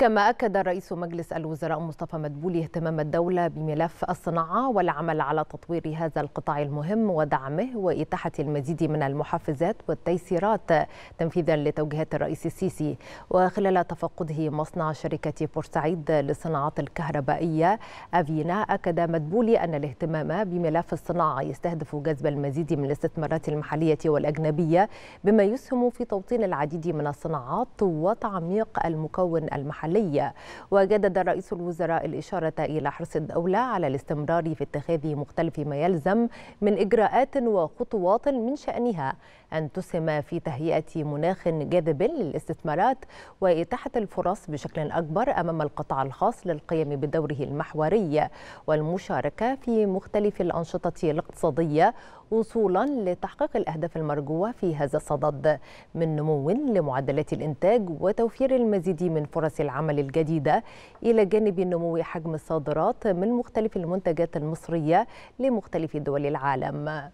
كما أكد رئيس مجلس الوزراء مصطفى مدبولي اهتمام الدولة بملف الصناعة والعمل على تطوير هذا القطاع المهم ودعمه وإتاحة المزيد من المحفزات والتيسيرات تنفيذا لتوجيهات الرئيس السيسي وخلال تفقده مصنع شركة بورسعيد للصناعات الكهربائية أفينا أكد مدبولي أن الاهتمام بملف الصناعة يستهدف جذب المزيد من الاستثمارات المحلية والأجنبية بما يسهم في توطين العديد من الصناعات وتعميق المكون المحلي المحلية وجدد رئيس الوزراء الإشارة إلى حرص الدولة على الاستمرار في اتخاذ مختلف ما يلزم من إجراءات وخطوات من شأنها أن تسهم في تهيئة مناخ جاذب للاستثمارات وإتاحة الفرص بشكل أكبر أمام القطاع الخاص للقيام بدوره المحوري والمشاركة في مختلف الأنشطة الاقتصادية وصولا لتحقيق الأهداف المرجوة في هذا الصدد من نمو لمعدلات الإنتاج وتوفير المزيد من فرص العمل الجديدة إلى جانب نمو حجم الصادرات من مختلف المنتجات المصرية لمختلف دول العالم